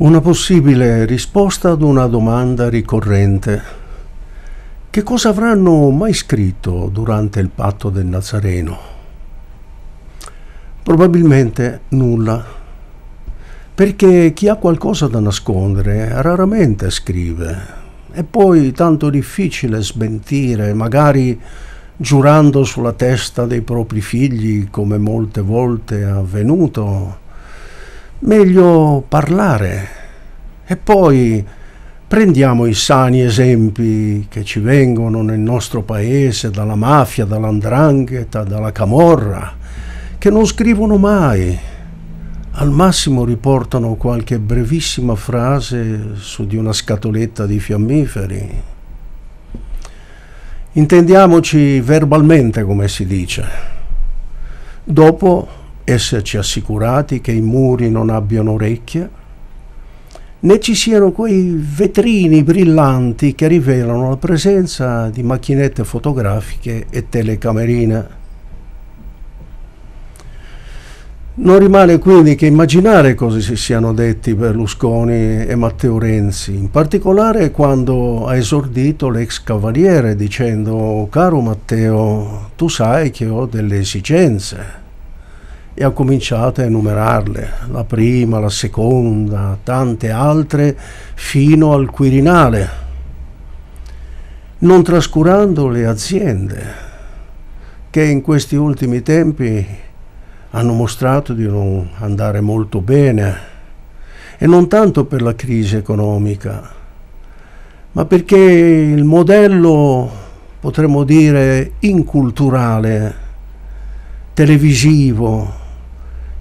Una possibile risposta ad una domanda ricorrente. Che cosa avranno mai scritto durante il patto del Nazareno? Probabilmente nulla, perché chi ha qualcosa da nascondere raramente scrive. È poi tanto difficile smentire, magari giurando sulla testa dei propri figli, come molte volte è avvenuto meglio parlare. E poi prendiamo i sani esempi che ci vengono nel nostro paese dalla mafia, dall'andrangheta, dalla camorra, che non scrivono mai. Al massimo riportano qualche brevissima frase su di una scatoletta di fiammiferi. Intendiamoci verbalmente, come si dice. Dopo esserci assicurati che i muri non abbiano orecchie, né ci siano quei vetrini brillanti che rivelano la presenza di macchinette fotografiche e telecamerine. Non rimane quindi che immaginare cosa si siano detti Berlusconi e Matteo Renzi, in particolare quando ha esordito l'ex cavaliere dicendo caro Matteo, tu sai che ho delle esigenze e ho cominciato a enumerarle, la prima, la seconda, tante altre, fino al Quirinale, non trascurando le aziende che in questi ultimi tempi hanno mostrato di non andare molto bene e non tanto per la crisi economica, ma perché il modello, potremmo dire, inculturale, televisivo,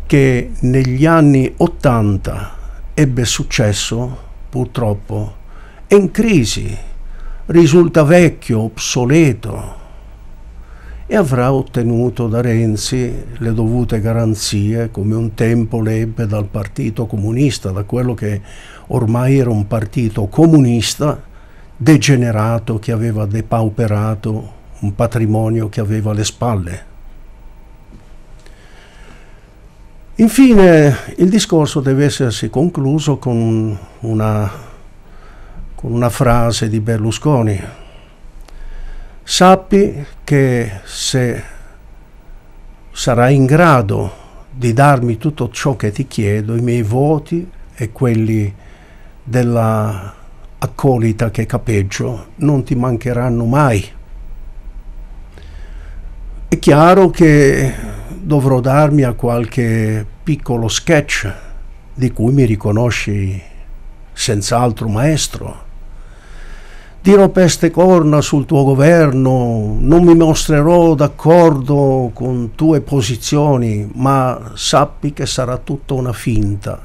che negli anni 80 ebbe successo, purtroppo, è in crisi, risulta vecchio, obsoleto e avrà ottenuto da Renzi le dovute garanzie come un tempo le ebbe dal Partito Comunista, da quello che ormai era un partito comunista degenerato che aveva depauperato un patrimonio che aveva alle spalle. Infine il discorso deve essersi concluso con una, con una frase di Berlusconi. Sappi che se sarai in grado di darmi tutto ciò che ti chiedo, i miei voti e quelli della accolita che capeggio non ti mancheranno mai. È chiaro che dovrò darmi a qualche piccolo sketch di cui mi riconosci senz'altro maestro. Dirò peste corna sul tuo governo, non mi mostrerò d'accordo con tue posizioni, ma sappi che sarà tutta una finta,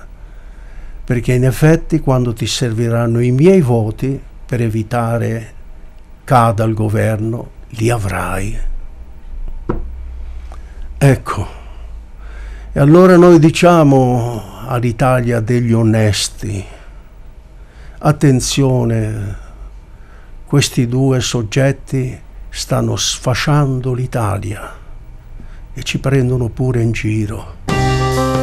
perché in effetti quando ti serviranno i miei voti per evitare cada il governo, li avrai. Ecco. E allora noi diciamo all'Italia degli onesti, attenzione, questi due soggetti stanno sfasciando l'Italia e ci prendono pure in giro.